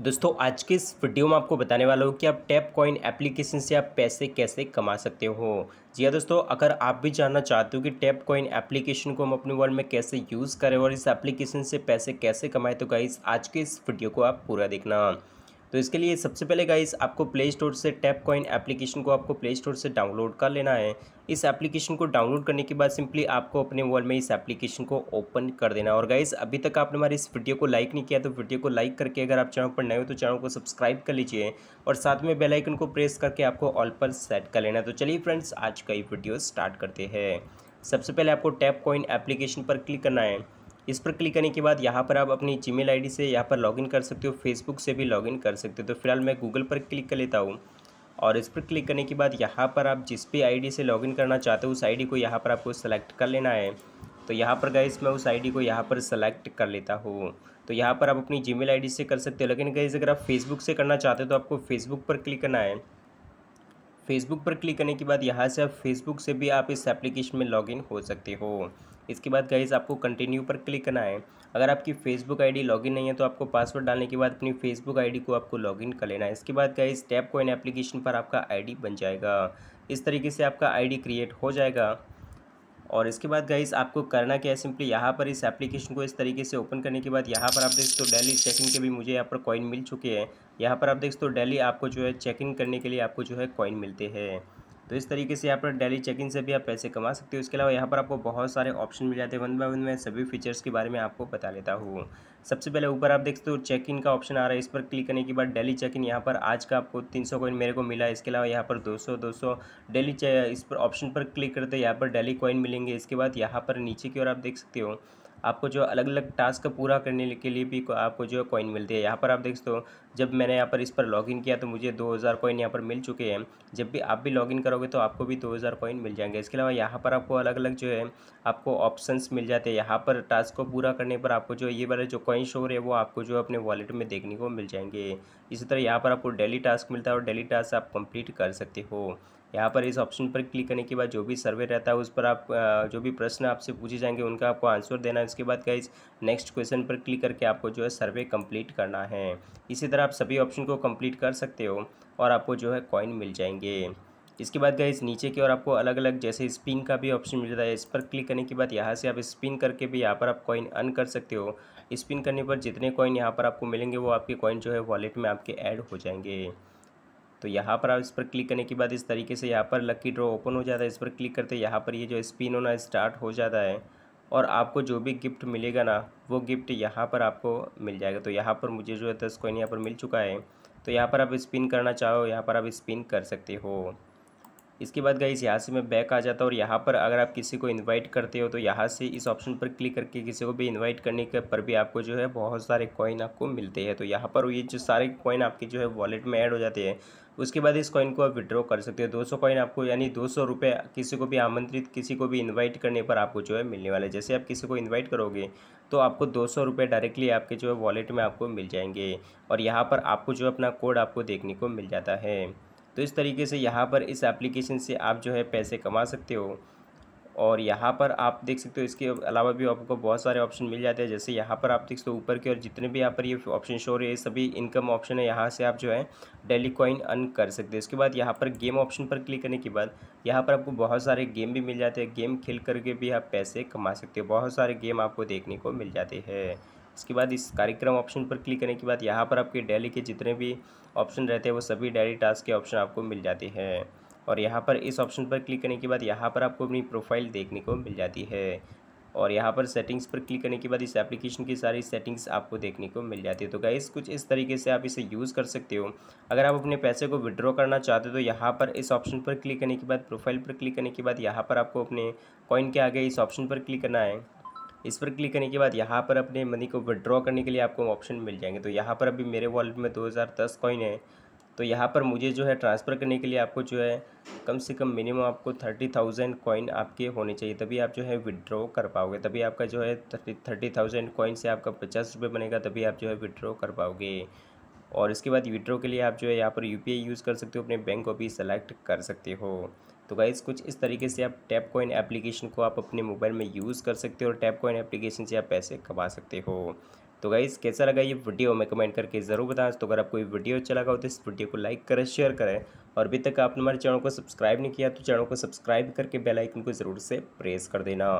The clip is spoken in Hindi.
दोस्तों आज के इस वीडियो में आपको बताने वाला हूँ कि आप टैप कॉइन एप्लीकेशन से आप पैसे कैसे कमा सकते हो जी हाँ दोस्तों अगर आप भी जानना चाहते हो कि टैप कॉइन एप्लीकेशन को हम अपने वर्ल्ड में कैसे यूज़ करें और इस एप्लीकेशन से पैसे कैसे कमाएं तो गाइस आज के इस वीडियो को आप पूरा देखना तो इसके लिए सबसे पहले गाइस आपको प्ले स्टोर से टैप कॉइन एप्लीकेशन को आपको प्ले स्टोर से डाउनलोड कर लेना है इस एप्लीकेशन को डाउनलोड करने के बाद सिंपली आपको अपने मोबाइल में इस एप्लीकेशन को ओपन कर देना और गाइस अभी तक आपने हमारे इस वीडियो को लाइक नहीं किया तो वीडियो को लाइक करके अगर आप चैनल पर नए हो तो चैनल को सब्सक्राइब कर लीजिए और साथ में बेलाइकन को प्रेस करके आपको ऑल पर सेट कर लेना तो चलिए फ्रेंड्स आज का ये वीडियो स्टार्ट करते हैं सबसे पहले आपको टैप कॉइन एप्लीकेशन पर क्लिक करना है इस पर क्लिक करने के बाद यहाँ पर आप अपनी जीमेल आईडी से यहाँ पर लॉगिन कर सकते हो फेसबुक से भी लॉगिन कर सकते हो तो फिलहाल मैं गूगल पर क्लिक कर लेता हूँ और इस पर क्लिक करने के बाद यहाँ पर आप जिस भी आईडी से लॉगिन करना चाहते हो उस आईडी को यहाँ पर आपको सेलेक्ट कर लेना है तो यहाँ पर गए मैं उस आईडी को यहाँ पर सेलेक्ट कर लेता हूँ तो यहाँ पर आप अपनी जीमेल आईडी से कर सकते हो लेकिन गए अगर आप फेसबुक से करना चाहते हो तो आपको फेसबुक पर क्लिक करना है फेसबुक पर क्लिक करने के बाद यहाँ से आप फेसबुक से भी आप इस एप्लीकेशन में लॉगिन हो सकते हो इसके बाद गाइज आपको कंटिन्यू पर क्लिक करना है अगर आपकी फेसबुक आईडी लॉगिन नहीं है तो आपको पासवर्ड डालने के बाद अपनी फेसबुक आईडी को आपको लॉगिन कर लेना है इसके बाद गाइज टैप कोइन एप्लीकेशन पर आपका आईडी बन जाएगा इस तरीके से आपका आईडी क्रिएट हो जाएगा और इसके बाद गाइस आपको करना क्या है सिंपली यहाँ पर इस एप्लीकेशन को इस तरीके से ओपन करने के बाद यहाँ पर आप देख सकते हो डेली चेकिंग के भी मुझे यहाँ पर कॉइन मिल चुके हैं यहाँ पर आप देख सकते हो डेली आपको जो है चेकिंग करने के लिए आपको जो है कॉइन मिलते हैं तो इस तरीके से यहाँ पर डेली चेकिंग से भी आप पैसे कमा सकते हो इसके अलावा यहाँ पर आपको बहुत सारे ऑप्शन मिल जाते हैं वन बाय वन मैं सभी फीचर्स के बारे में आपको बता लेता हूँ सबसे पहले ऊपर आप देख सकते हो चेक इन का ऑप्शन आ रहा है इस पर क्लिक करने के बाद डेली चेक इन यहाँ पर आज का आपको तीन सौ कॉइन मेरे को मिला इसके अलावा यहाँ पर दो सौ डेली इस पर ऑप्शन पर क्लिक करते हैं यहाँ पर डेली कॉइन मिलेंगे इसके बाद यहाँ पर नीचे की ओर आप देख सकते हो आपको जो अलग अलग टास्क पूरा करने के लिए भी आपको जो है कॉइन मिलती है यहाँ पर आप देख सकते हो जब मैंने यहाँ पर इस पर लॉगिन किया तो मुझे 2000 कॉइन यहाँ पर मिल चुके हैं जब भी आप भी लॉगिन करोगे तो आपको भी 2000 कॉइन मिल जाएंगे इसके अलावा यहाँ पर आपको अलग अलग जो है आपको ऑप्शंस मिल जाते हैं यहाँ पर टास्क को पूरा करने पर आपको जो ये बारे जो कॉइन शोर है वो आपको जो अपने वॉलेट में देखने को मिल जाएंगे इसी तरह यहाँ पर आपको डेली टास्क मिलता है और डेली टास्क आप कंप्लीट कर सकते हो यहाँ पर इस ऑप्शन पर क्लिक करने के बाद जो भी सर्वे रहता है उस पर आप जो भी प्रश्न आपसे पूछे जाएंगे उनका आपको आंसर देना है उसके बाद गाइज नेक्स्ट क्वेश्चन पर क्लिक करके आपको जो है सर्वे कंप्लीट करना है इसी तरह आप सभी ऑप्शन को कंप्लीट कर सकते हो और आपको जो है कॉइन मिल जाएंगे इसके बाद गाइज नीचे की ओर आपको अलग अलग जैसे स्पिन का भी ऑप्शन मिल जाता है इस पर क्लिक करने के बाद यहाँ से आप स्पिन करके भी यहाँ पर आप कॉइन अर्न कर सकते हो स्पिन करने पर जितने कॉइन यहाँ पर आपको मिलेंगे वो आपके कॉइन जो है वॉलेट में आपके ऐड हो जाएंगे तो यहाँ पर आप इस पर क्लिक करने के बाद इस तरीके से यहाँ पर लकी ड्रॉ ओपन हो जाता है इस पर क्लिक करते यहाँ पर ये जो स्पिन होना स्टार्ट हो जाता है और आपको जो भी गिफ्ट मिलेगा ना वो गिफ्ट यहाँ पर आपको मिल जाएगा तो यहाँ पर मुझे जो है दस कॉइन यहाँ पर मिल चुका है तो यहाँ पर आप स्पिन करना चाहो यहाँ पर आप स्पिन कर सकते हो इसके बाद गाइस यहाँ से मैं बैक आ जाता हूँ और यहाँ पर अगर आप किसी को इन्वाइट करते हो तो यहाँ से इस ऑप्शन पर क्लिक करके किसी को भी इन्वाइट करने के पर भी आपको जो है बहुत सारे कॉइन आपको मिलते हैं तो यहाँ पर ये जो सारे कॉइन आपके जो है वॉलेट में ऐड हो जाते हैं उसके बाद इस कॉइन को आप विड्रॉ कर सकते हो दो सौ कॉइन आपको यानी दो सौ रुपये किसी को भी आमंत्रित किसी को भी इनवाइट करने पर आपको जो है मिलने वाले जैसे आप किसी को इनवाइट करोगे तो आपको दो सौ रुपये डायरेक्टली आपके जो है वॉलेट में आपको मिल जाएंगे और यहाँ पर आपको जो अपना कोड आपको देखने को मिल जाता है तो इस तरीके से यहाँ पर इस एप्लीकेशन से आप जो है पैसे कमा सकते हो और यहाँ पर आप देख सकते हो इसके अलावा भी आपको बहुत सारे ऑप्शन मिल जाते हैं जैसे यहाँ पर आप देख सकते हो ऊपर के और जितने भी यहाँ पर ये ऑप्शन शो रहे हैं सभी इनकम ऑप्शन है यहाँ से आप जो है डेली कॉइन अर्न कर सकते हैं इसके बाद यहाँ पर गेम ऑप्शन पर क्लिक करने के बाद यहाँ पर आपको बहुत सारे गेम भी मिल जाते हैं गेम खेल करके भी आप पैसे कमा सकते हो बहुत सारे गेम आपको देखने को मिल जाते हैं उसके बाद इस कार्यक्रम ऑप्शन पर क्लिक करने के बाद यहाँ पर आपके डेली के जितने भी ऑप्शन रहते हैं वो सभी डेली टास्क के ऑप्शन आपको मिल जाते हैं और यहाँ पर इस ऑप्शन पर क्लिक करने के बाद यहाँ पर आपको अपनी प्रोफाइल देखने को मिल जाती है और यहाँ पर सेटिंग्स पर क्लिक करने के बाद इस एप्लीकेशन की सारी सेटिंग्स आपको देखने को मिल जाती है तो गाइस कुछ इस तरीके से आप इसे यूज़ कर सकते हो अगर आप अपने पैसे को विड्रॉ करना चाहते हो तो यहाँ पर इस ऑप्शन पर क्लिक करने के बाद प्रोफाइल पर क्लिक करने के बाद यहाँ पर आपको अपने कॉइन के आगे इस ऑप्शन पर क्लिक करना है इस पर क्लिक करने के बाद यहाँ पर अपने मनी को विड्रॉ करने के लिए आपको ऑप्शन मिल जाएंगे तो यहाँ पर अभी मेरे वॉलेट में दो हज़ार दस कॉइन है तो यहाँ पर मुझे जो है ट्रांसफ़र करने के लिए आपको जो है कम से कम मिनिमम आपको थर्टी थाउजेंड कॉइन आपके होने चाहिए तभी आप जो है विड्रॉ कर पाओगे तभी आपका जो है थर्टी थर्टी थाउजेंड कॉइन से आपका पचास रुपये बनेगा तभी आप जो है विड्रॉ कर पाओगे और इसके बाद विड्रॉ के लिए आप जो है यहाँ पर यू यूज़ कर सकते हो अपने बैंक को भी सेलेक्ट कर सकते हो तो गाइज़ कुछ इस तरीके से आप टैप कॉइन एप्लीकेशन को आप अपने मोबाइल में यूज़ कर सकते हो और टैप कॉइन एप्लीकेशन से आप पैसे कमा सकते हो तो गाइज़ कैसा लगा ये वीडियो हमें कमेंट करके ज़रूर बताएं तो अगर आपको ये वीडियो अच्छा लगा हो तो इस वीडियो को लाइक करें शेयर करें और अभी तक आपने हमारे चैनल को सब्सक्राइब नहीं किया तो चैनल को सब्सक्राइब करके बेल आइकन को ज़रूर से प्रेस कर देना